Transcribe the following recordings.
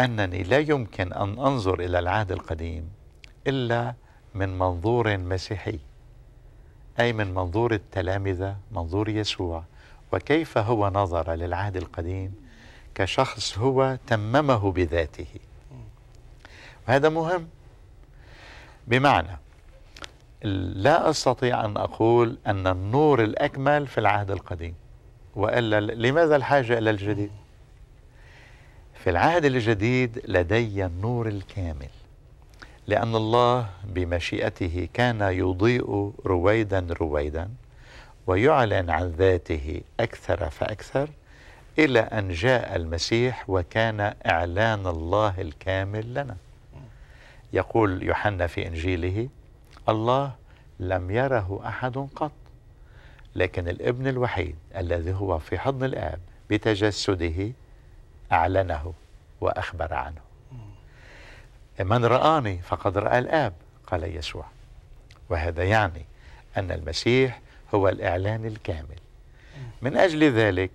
أنني لا يمكن أن أنظر إلى العهد القديم إلا من منظور مسيحي أي من منظور التلامذة منظور يسوع وكيف هو نظر للعهد القديم كشخص هو تممه بذاته وهذا مهم بمعنى لا أستطيع أن أقول أن النور الأكمل في العهد القديم وإلا لماذا الحاجة إلى الجديد في العهد الجديد لدي النور الكامل لأن الله بمشيئته كان يضيء رويدا رويدا ويعلن عن ذاته أكثر فأكثر إلى أن جاء المسيح وكان إعلان الله الكامل لنا يقول يوحنا في إنجيله الله لم يره أحد قط لكن الابن الوحيد الذي هو في حضن الآب بتجسده أعلنه وأخبر عنه من رآني فقد رأى الآب قال يسوع وهذا يعني أن المسيح هو الإعلان الكامل من أجل ذلك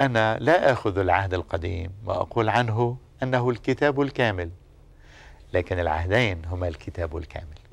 أنا لا أخذ العهد القديم وأقول عنه أنه الكتاب الكامل لكن العهدين هما الكتاب الكامل